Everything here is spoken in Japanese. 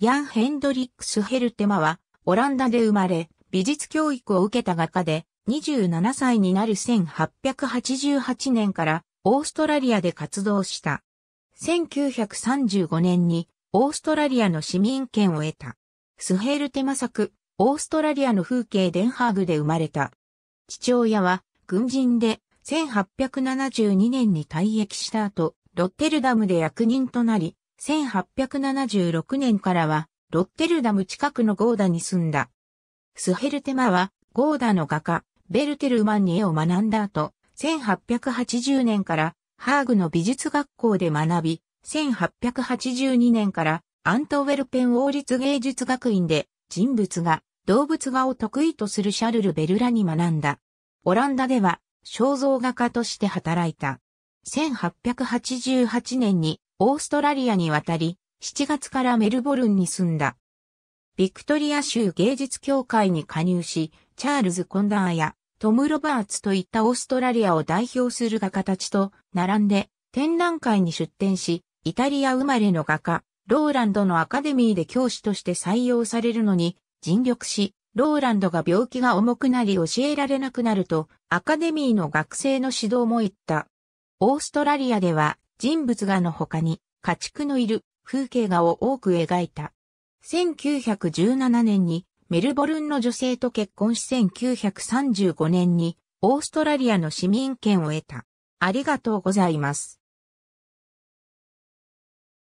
ヤン・ヘンドリックス・ヘルテマは、オランダで生まれ、美術教育を受けた画家で、27歳になる1888年から、オーストラリアで活動した。1935年に、オーストラリアの市民権を得た。スヘルテマ作、オーストラリアの風景デンハーグで生まれた。父親は、軍人で、1872年に退役した後、ロッテルダムで役人となり、1876年からは、ロッテルダム近くのゴーダに住んだ。スヘルテマは、ゴーダの画家、ベルテルマンに絵を学んだ後、1880年からハーグの美術学校で学び、1882年からアントウェルペン王立芸術学院で人物画、動物画を得意とするシャルル・ベルラに学んだ。オランダでは肖像画家として働いた。1888年にオーストラリアに渡り、7月からメルボルンに住んだ。ビクトリア州芸術協会に加入し、チャールズ・コンダーやトム・ロバーツといったオーストラリアを代表する画家たちと並んで展覧会に出展し、イタリア生まれの画家、ローランドのアカデミーで教師として採用されるのに尽力し、ローランドが病気が重くなり教えられなくなると、アカデミーの学生の指導も行った。オーストラリアでは人物画の他に家畜のいる風景画を多く描いた。1917年にメルボルンの女性と結婚し1935年にオーストラリアの市民権を得た。ありがとうございます。